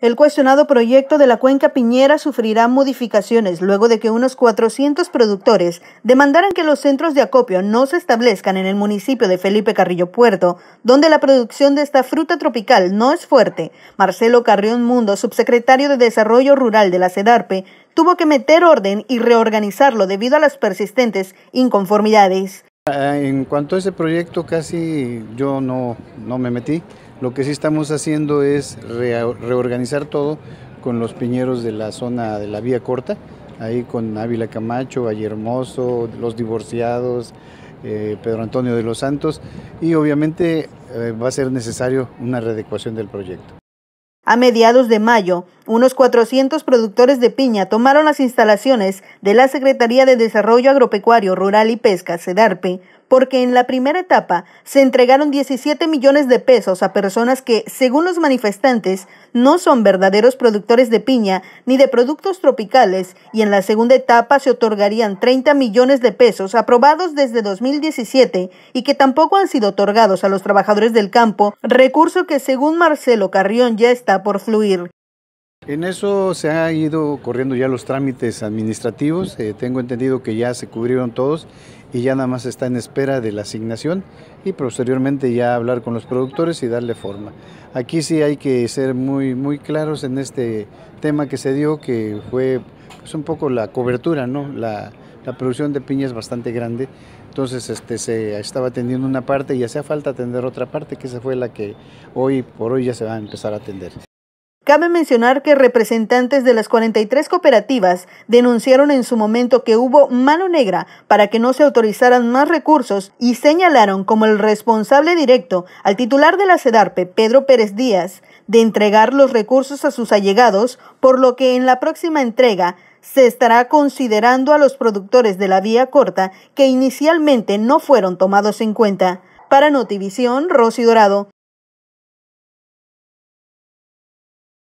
El cuestionado proyecto de la cuenca Piñera sufrirá modificaciones luego de que unos 400 productores demandaran que los centros de acopio no se establezcan en el municipio de Felipe Carrillo Puerto, donde la producción de esta fruta tropical no es fuerte. Marcelo Carrión Mundo, subsecretario de Desarrollo Rural de la CEDARPE, tuvo que meter orden y reorganizarlo debido a las persistentes inconformidades. Ah, en cuanto a ese proyecto, casi yo no, me metí. Lo que sí estamos haciendo es reorganizar todo con los piñeros de la zona de la vía corta, ahí con Ávila Camacho, Valle Hermoso, los divorciados, eh, Pedro Antonio de los Santos, y obviamente eh, va a ser necesario una readecuación del proyecto. A mediados de mayo, unos 400 productores de piña tomaron las instalaciones de la Secretaría de Desarrollo Agropecuario Rural y Pesca, SEDARPE, porque en la primera etapa se entregaron 17 millones de pesos a personas que, según los manifestantes, no son verdaderos productores de piña ni de productos tropicales, y en la segunda etapa se otorgarían 30 millones de pesos aprobados desde 2017 y que tampoco han sido otorgados a los trabajadores del campo, recurso que, según Marcelo Carrión, ya está por fluir. En eso se han ido corriendo ya los trámites administrativos, eh, tengo entendido que ya se cubrieron todos y ya nada más está en espera de la asignación y posteriormente ya hablar con los productores y darle forma. Aquí sí hay que ser muy, muy claros en este tema que se dio, que fue pues, un poco la cobertura, ¿no? La, producción de piña es bastante grande, entonces este, se estaba atendiendo una parte y hacía falta atender otra parte, que esa fue la que hoy por hoy ya se va a empezar a atender. Cabe mencionar que representantes de las 43 cooperativas denunciaron en su momento que hubo mano negra para que no se autorizaran más recursos y señalaron como el responsable directo al titular de la CEDARPE, Pedro Pérez Díaz, de entregar los recursos a sus allegados, por lo que en la próxima entrega se estará considerando a los productores de la vía corta que inicialmente no fueron tomados en cuenta. Para Notivisión, Rosy Dorado.